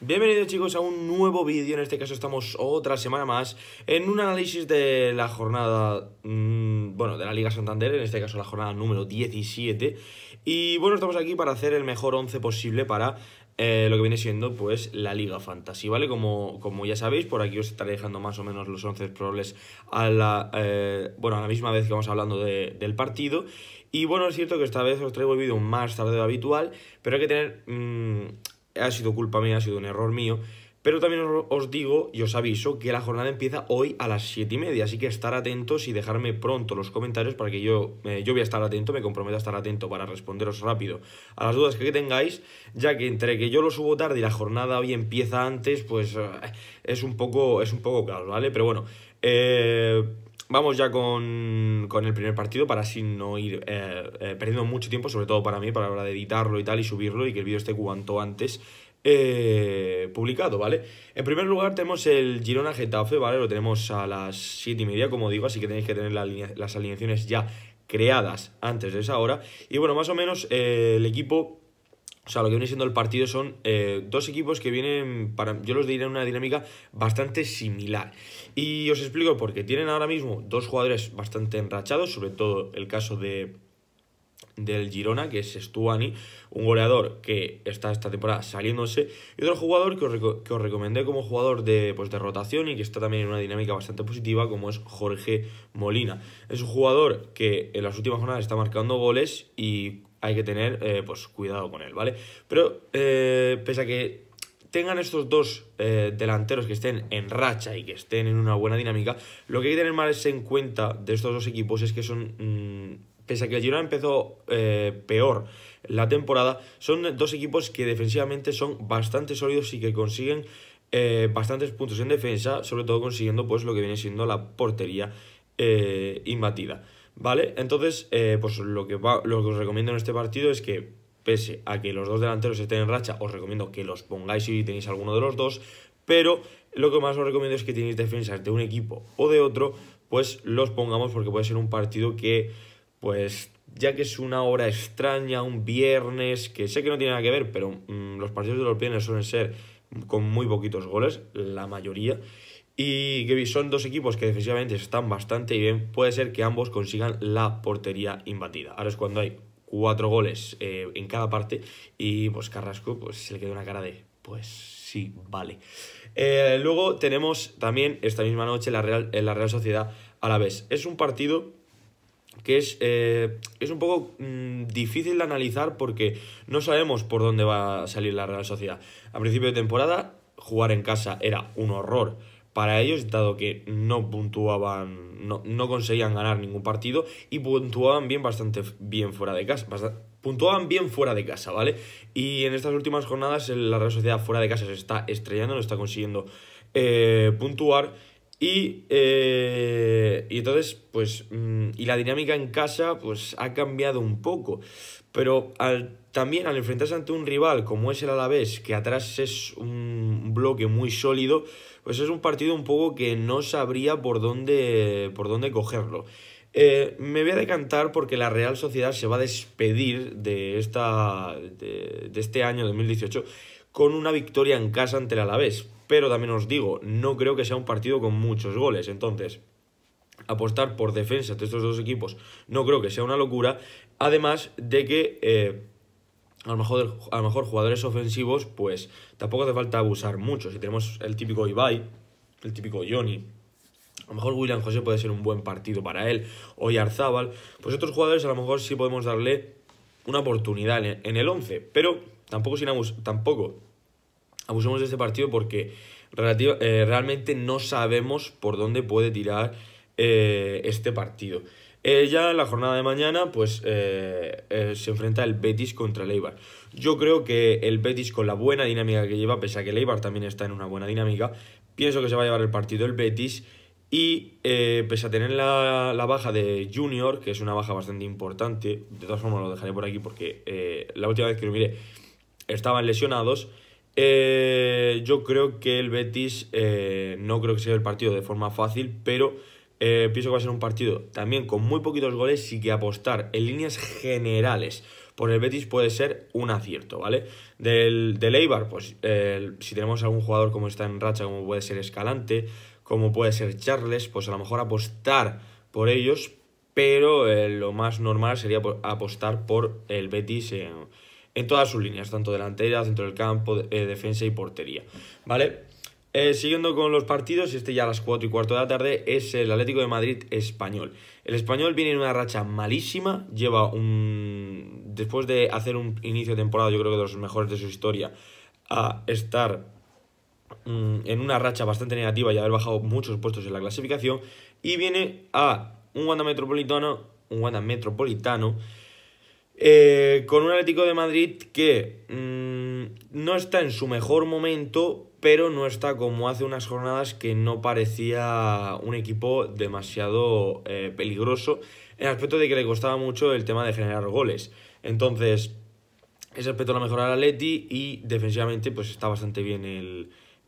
Bienvenidos chicos a un nuevo vídeo, en este caso estamos otra semana más en un análisis de la jornada, mm, bueno, de la Liga Santander, en este caso la jornada número 17 y bueno, estamos aquí para hacer el mejor 11 posible para eh, lo que viene siendo pues la Liga Fantasy, ¿vale? Como, como ya sabéis, por aquí os estaré dejando más o menos los 11 probables a la, eh, bueno, a la misma vez que vamos hablando de, del partido. Y bueno, es cierto que esta vez os traigo el vídeo más tarde de lo habitual, pero hay que tener... Mm, ha sido culpa mía, ha sido un error mío pero también os digo y os aviso que la jornada empieza hoy a las 7 y media, así que estar atentos y dejarme pronto los comentarios para que yo, eh, yo voy a estar atento, me comprometo a estar atento para responderos rápido a las dudas que tengáis, ya que entre que yo lo subo tarde y la jornada hoy empieza antes, pues eh, es un poco, es un poco claro, ¿vale? Pero bueno, eh, Vamos ya con, el primer partido para así no ir perdiendo mucho tiempo, sobre todo para mí, para la hora de editarlo y tal, y subirlo y que el vídeo esté cuanto antes eh, publicado, ¿vale? En primer lugar tenemos el Girona Getafe, ¿vale? Lo tenemos a las 7 y media, como digo, así que tenéis que tener las alineaciones ya creadas antes de esa hora. Y bueno, más o menos eh, el equipo... O sea, lo que viene siendo el partido son eh, dos equipos que vienen, para, yo los diré en una dinámica bastante similar. Y os explico porque Tienen ahora mismo dos jugadores bastante enrachados, sobre todo el caso de del Girona, que es Stuani, un goleador que está esta temporada saliéndose, y otro jugador que os, recomendé como jugador pues, de, rotación y que está también en una dinámica bastante positiva, como es Jorge Molina. Es un jugador que en las últimas jornadas está marcando goles y hay que tener eh, pues, cuidado con él, ¿vale? Pero eh, pese a que tengan estos dos eh, delanteros que estén en racha y que estén en una buena dinámica, lo que hay que tener más en cuenta de estos dos equipos es que son... Mm, pese que el Girona empezó eh, peor la temporada, son dos equipos que defensivamente son bastante sólidos y que consiguen eh, bastantes puntos en defensa, sobre todo consiguiendo pues lo que viene siendo la portería eh, imbatida. ¿Vale? Entonces, eh, pues lo que, lo que os recomiendo en este partido es que, pese a que los dos delanteros estén en racha, os recomiendo que los pongáis si tenéis alguno de los dos, pero lo que más os recomiendo es que tenéis defensas de un equipo o de otro, pues los pongamos porque puede ser un partido que pues ya que es una hora extraña, un viernes, que sé que no tiene nada que ver, pero mm, los partidos de los viernes suelen ser con muy poquitos goles, la mayoría. Y que son dos equipos que defensivamente están bastante bien. Puede ser que ambos consigan la portería imbatida. Ahora es cuando hay cuatro goles eh, en cada parte. Y pues Carrasco pues, se le queda una cara de. Pues sí, vale. Eh, luego tenemos también esta misma noche la Real, eh, la Real Sociedad a la vez. Es un partido que es, eh, es un poco mm, difícil de analizar porque no sabemos por dónde va a salir la Real Sociedad. A principio de temporada, jugar en casa era un horror para ellos, dado que no puntuaban, no, conseguían ganar ningún partido y puntuaban bien bastante bien fuera de casa. puntuaban bien fuera de casa, ¿vale? Y en estas últimas jornadas la Real Sociedad fuera de casa se está estrellando, no está consiguiendo eh, puntuar y, eh, y entonces, pues, mm, y la dinámica en casa, pues, ha cambiado un poco. Pero también al enfrentarse ante un rival como es el Alavés, que atrás es un bloque muy sólido, pues es un partido un poco que no sabría por dónde, por dónde cogerlo. Eh, me voy a decantar porque la Real Sociedad se va a despedir de, esta, de, de este año 2018 con una victoria en casa ante el Alavés pero también os digo, no creo que sea un partido con muchos goles. Entonces, apostar por defensa de estos dos equipos no creo que sea una locura. Además de que... Eh, a lo, mejor, a lo mejor jugadores ofensivos, pues tampoco hace falta abusar mucho. Si tenemos el típico Ibai, el típico Johnny, a lo mejor William José puede ser un buen partido para él, o Yarzábal, pues otros jugadores a lo mejor sí podemos darle una oportunidad en el 11, pero tampoco sin, abus tampoco abusemos de este partido porque eh, realmente no sabemos por dónde puede tirar eh, este partido. Eh, ya en la jornada de mañana, pues se enfrenta el Betis contra el Yo creo que el Betis, con la buena dinámica que lleva, pese a que el también está en una buena dinámica, pienso que se va a llevar el partido el Betis. Y pese a tener la, la, baja de Junior, que es una baja bastante importante, de todas formas lo dejaré por aquí porque la última vez que lo miré estaban lesionados. Eh, yo creo que el Betis eh, no creo que sea el partido de forma fácil, pero eh, pienso que va a ser un partido también con muy poquitos goles y que apostar en líneas generales por el Betis puede ser un acierto, ¿vale? Del, del Eibar, pues si tenemos algún jugador como está en racha, como puede ser Escalante, como puede ser Charles, pues a lo mejor apostar por ellos, pero eh, lo más normal sería pues, apostar por el Betis en en todas sus líneas, tanto delantera, centro del campo, eh, defensa y portería. ¿Vale? Eh, siguiendo con los partidos, este ya a las 4 y cuarto de la tarde, es el Atlético de Madrid español. El español viene en una racha malísima, lleva un... después de hacer un inicio de temporada yo creo que de los mejores de su historia, a estar mm, en una racha bastante negativa y haber bajado muchos puestos en la clasificación, y viene a un Wanda Metropolitano, un Wanda Metropolitano, eh, con un Atlético de Madrid que mm, no está en su mejor momento, pero no está como hace unas jornadas que no parecía un equipo demasiado eh, peligroso, en el aspecto de que le costaba mucho el tema de generar goles. Entonces, ese aspecto lo mejor el Atleti y defensivamente pues está bastante bien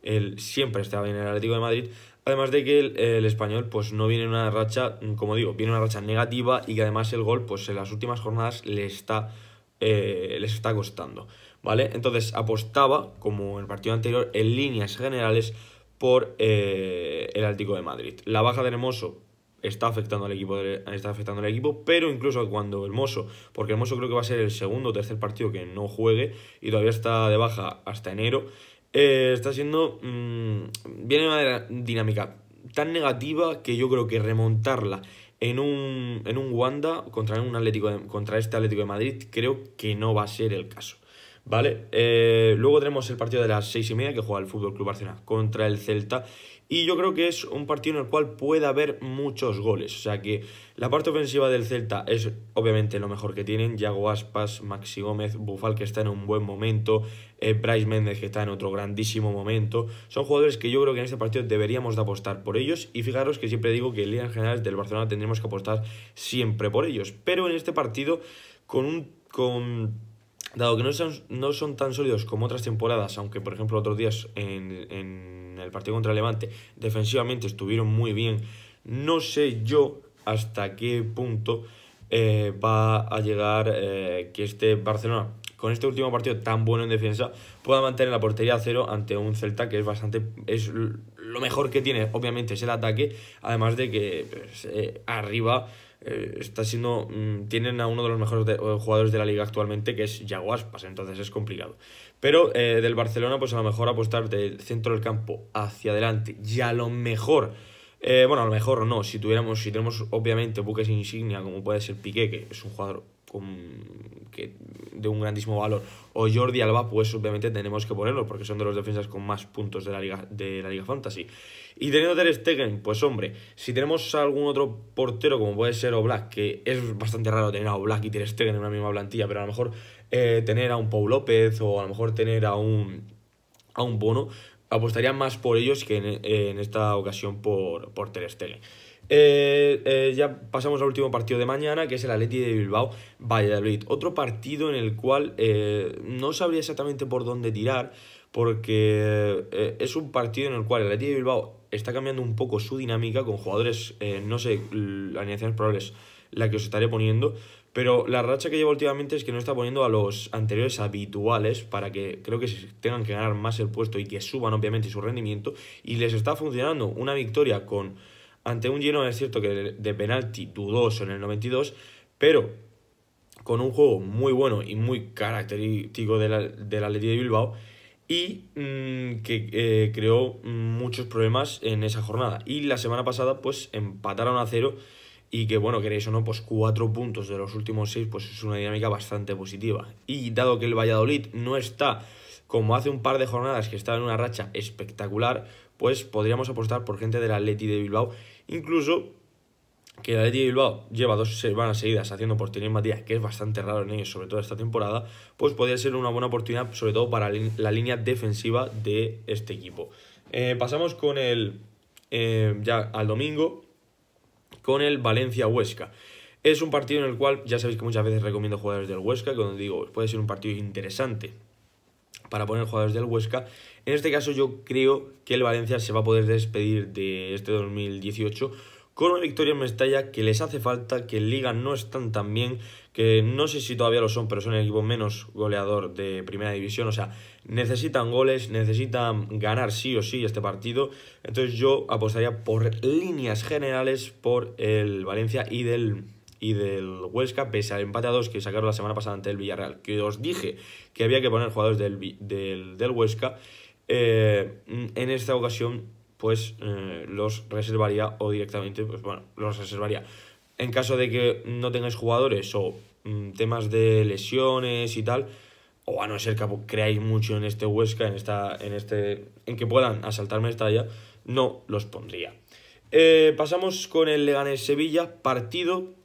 el, siempre está bien el Atlético de Madrid, Además de que el, español pues no viene una racha, como digo, viene una racha negativa y que además el gol pues en las últimas jornadas le está, eh, les está costando. ¿Vale? Entonces apostaba, como en el partido anterior, en líneas generales por eh, el Atlético de Madrid. La baja de Hermoso está afectando al equipo, está afectando al equipo, pero incluso cuando Hermoso, porque Hermoso creo que va a ser el segundo o tercer partido que no juegue y todavía está de baja hasta enero, eh, está siendo. Mm, viene viene una dinámica tan negativa que yo creo que remontarla en un, en un Wanda contra, un Atlético contra este Atlético de Madrid creo que no va a ser el caso. ¿vale? Eh, luego tenemos el partido de las seis y media que juega el Fútbol Club Barcelona contra el Celta. Y yo creo que es un partido en el cual puede haber muchos goles. O sea que la parte ofensiva del Celta es obviamente lo mejor que tienen. Yago Aspas, Maxi Gómez, Bufal que está en un buen momento, eh, Bryce Méndez que está en otro grandísimo momento. Son jugadores que yo creo que en este partido deberíamos de apostar por ellos. Y fijaros que siempre digo que en líneas generales del Barcelona tendremos que apostar siempre por ellos. Pero en este partido, con un... Con Dado que no son, no son tan sólidos como otras temporadas, aunque por ejemplo otros días en, el partido contra Levante defensivamente estuvieron muy bien, no sé yo hasta qué punto eh, va a llegar eh, que este Barcelona, con este último partido tan bueno en defensa, pueda mantener la portería a cero ante un Celta que es bastante. es lo mejor que tiene, obviamente, es el ataque, además de que pues, eh, arriba eh, está siendo, mm, tienen a uno de los mejores eh, jugadores de la liga actualmente, que es yaguaspas entonces es complicado. Pero eh, del Barcelona, pues a lo mejor apostar del centro del campo hacia adelante y a lo mejor... bueno, a lo mejor no, si tuviéramos, si tenemos obviamente buques insignia, como puede ser Piqué, que es un jugador con, de un grandísimo valor. O Jordi Alba, pues obviamente tenemos que ponerlo, porque son de los defensas con más puntos de la Liga, de la Liga Fantasy. Y teniendo Ter Stegen, pues hombre, si tenemos algún otro portero, como puede ser Black que es bastante raro tener a Oblak y Ter Stegen en una misma plantilla, pero a lo mejor eh, tener a un Pau López o a lo mejor tener a un, a un Bono, apostaría más por ellos que en, esta ocasión por, por Ter Stegen. Eh, eh, ya pasamos al último partido de mañana, que es el Atleti de Bilbao Valladolid. Otro partido en el cual eh, no sabría exactamente por dónde tirar, porque eh, es un partido en el cual el Atleti de Bilbao está cambiando un poco su dinámica con jugadores, no sé, alineaciones probables, la que os estaré poniendo, pero la racha que lleva últimamente es que no está poniendo a los anteriores habituales para que creo que tengan que ganar más el puesto y que suban obviamente su rendimiento. Y les está funcionando una victoria con ante un lleno, es cierto que de penalti dudoso en el 92, pero con un juego muy bueno y muy característico de la, de de Bilbao y mm, que eh, creó muchos problemas en esa jornada. Y la semana pasada pues empataron a cero y que bueno, queréis o no, pues cuatro puntos de los últimos seis pues es una dinámica bastante positiva. Y dado que el Valladolid no está como hace un par de jornadas que estaba en una racha espectacular, pues podríamos apostar por gente de la Leti de Bilbao. Incluso que la Leti de Bilbao lleva dos semanas seguidas haciendo por en Matías, que es bastante raro en ellos, sobre todo esta temporada, pues podría ser una buena oportunidad, sobre todo para la línea defensiva de este equipo. Eh, pasamos con el. Eh, ya al domingo, con el Valencia Huesca. Es un partido en el cual ya sabéis que muchas veces recomiendo jugadores del Huesca, cuando digo puede ser un partido interesante para poner jugadores del Huesca. En este caso yo creo que el Valencia se va a poder despedir de este 2018 con una victoria en Mestalla que les hace falta, que en Liga no están tan bien, que no sé si todavía lo son, pero son el equipo menos goleador de Primera División. O sea, necesitan goles, necesitan ganar sí o sí este partido. Entonces yo apostaría por líneas generales por el Valencia y del y del Huesca, pese al empate a dos que sacaron la semana pasada ante el Villarreal, que os dije que había que poner jugadores del, del, Huesca, eh, en esta ocasión pues eh, los reservaría o directamente, pues bueno, los reservaría. En caso de que no tengáis jugadores o mm, temas de lesiones y tal, o a no ser que creáis mucho en este Huesca, en esta, en este, en que puedan asaltarme esta ya, no los pondría. Eh, pasamos con el Leganés Sevilla, partido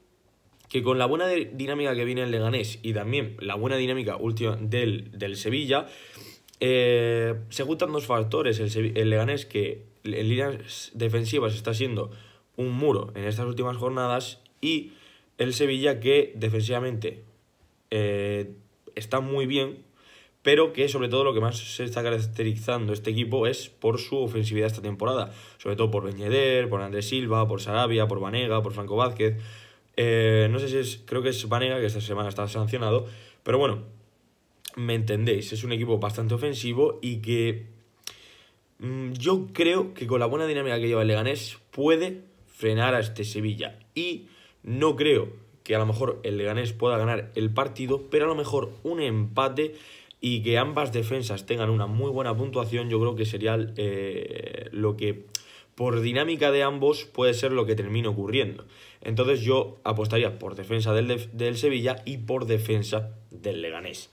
que con la buena dinámica que viene el Leganés y también la buena dinámica última del, del Sevilla, eh, se juntan dos factores. El, Leganés, que en líneas defensivas está siendo un muro en estas últimas jornadas, y el Sevilla, que defensivamente eh, está muy bien, pero que sobre todo lo que más se está caracterizando este equipo es por su ofensividad esta temporada, sobre todo por Beñeder, por Andrés Silva, por Sarabia, por Vanega, por Franco Vázquez. Eh, no sé si es, creo que es Vanega, que esta semana está sancionado, pero bueno, me entendéis, es un equipo bastante ofensivo y que mm, yo creo que con la buena dinámica que lleva el Leganés puede frenar a este Sevilla. Y no creo que a lo mejor el Leganés pueda ganar el partido, pero a lo mejor un empate y que ambas defensas tengan una muy buena puntuación, yo creo que sería eh, lo que por dinámica de ambos puede ser lo que termine ocurriendo. Entonces yo apostaría por defensa del, Sevilla y por defensa del Leganés.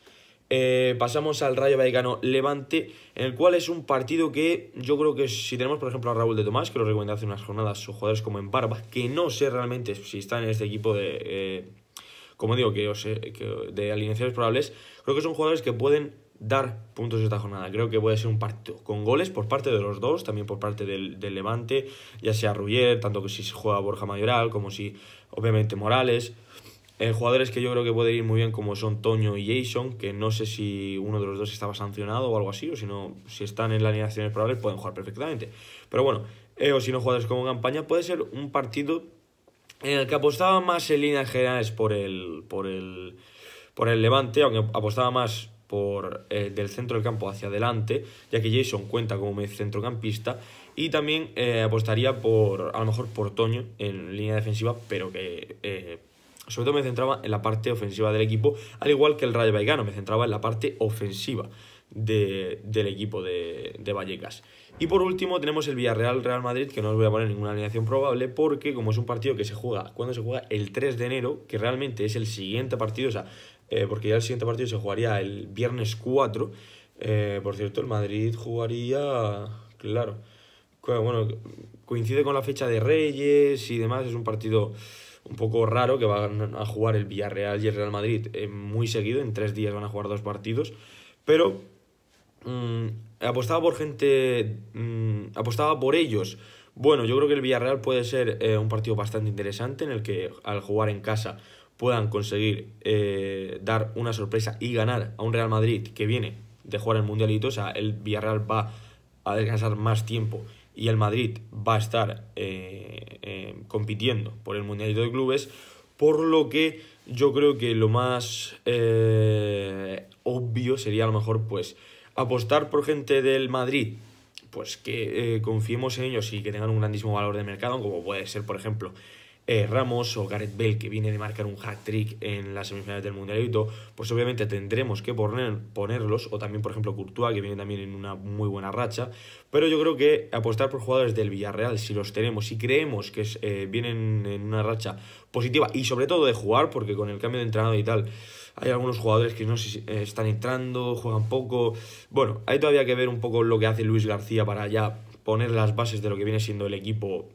Eh, pasamos al Rayo Vallecano Levante, en el cual es un partido que yo creo que si tenemos, por ejemplo, a Raúl de Tomás, que lo recomendé hace unas jornadas, sus jugadores como en Barba, que no sé realmente si están en este equipo de. Eh, como digo, que, os, que, de alineaciones probables, creo que son jugadores que pueden dar puntos esta jornada. Creo que puede ser un partido con goles por parte de los dos, también por parte del, Levante, ya sea Rullier tanto que si se juega Borja Mayoral, como si obviamente Morales. Eh, jugadores que yo creo que puede ir muy bien como son Toño y Jason, que no sé si uno de los dos estaba sancionado o algo así, o si no, si están en las alineaciones probables pueden jugar perfectamente. Pero bueno, eh, o si no jugadores como Campaña, puede ser un partido en el que apostaba más en líneas generales por el, por el, por el Levante, aunque apostaba más por eh, del centro del campo hacia adelante, ya que Jason cuenta como centrocampista y también eh, apostaría por a lo mejor por Toño en línea defensiva, pero que eh, sobre todo me centraba en la parte ofensiva del equipo, al igual que el Rayo Vallecano, me centraba en la parte ofensiva del equipo de, de, Vallecas. Y por último tenemos el Villarreal Real Madrid, que no os voy a poner ninguna alineación probable, porque como es un partido que se juega cuando se juega el 3 de enero, que realmente es el siguiente partido, o sea, eh, porque ya el siguiente partido se jugaría el viernes 4. Eh, por cierto, el Madrid jugaría, claro, bueno, coincide con la fecha de Reyes y demás, es un partido un poco raro que van a jugar el Villarreal y el Real Madrid eh, muy seguido, en tres días van a jugar dos partidos, pero mm, apostaba por gente, mm, apostaba por ellos. Bueno, yo creo que el Villarreal puede ser un partido bastante interesante en el que al jugar en casa puedan conseguir eh, dar una sorpresa y ganar a un Real Madrid que viene de jugar el Mundialito. O sea, el Villarreal va a descansar más tiempo y el Madrid va a estar eh, eh, compitiendo por el Mundialito de Clubes. Por lo que yo creo que lo más obvio sería a lo mejor pues apostar por gente del Madrid pues que confiemos en ellos y que tengan un grandísimo valor de mercado, como puede ser, por ejemplo, eh, Ramos o Gareth Bell, que viene de marcar un hat-trick en las semifinales del Mundialito, pues obviamente tendremos que ponerlos, o también, por ejemplo, Courtois, que viene también en una muy buena racha, pero yo creo que apostar por jugadores del Villarreal, si los tenemos, si creemos que eh, vienen en una racha positiva, y sobre todo de jugar, porque con el cambio de entrenador y tal, hay algunos jugadores que no sé eh, están entrando, juegan poco, bueno, hay todavía que ver un poco lo que hace Luis García para ya poner las bases de lo que viene siendo el equipo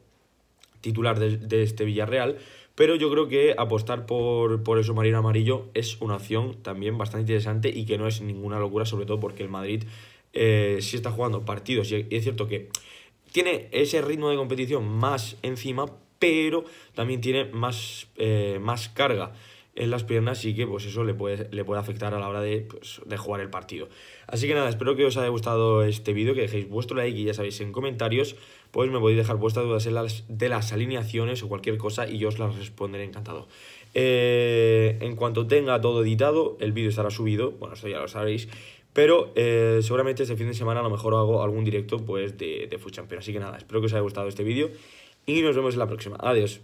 titular de, este Villarreal, pero yo creo que apostar por, por Marino amarillo es una opción también bastante interesante y que no es ninguna locura, sobre todo porque el Madrid eh, sí está jugando partidos y es cierto que tiene ese ritmo de competición más encima, pero también tiene más, eh, más carga en las piernas y que pues eso le puede, le puede afectar a la hora de, pues, de, jugar el partido. Así que nada, espero que os haya gustado este vídeo, que dejéis vuestro like y ya sabéis en comentarios pues me podéis dejar vuestras dudas las, de las alineaciones o cualquier cosa y yo os las responderé encantado. Eh, en cuanto tenga todo editado, el vídeo estará subido, bueno, eso ya lo sabéis, pero eh, seguramente este fin de semana a lo mejor hago algún directo pues de, de Así que nada, espero que os haya gustado este vídeo y nos vemos en la próxima. Adiós.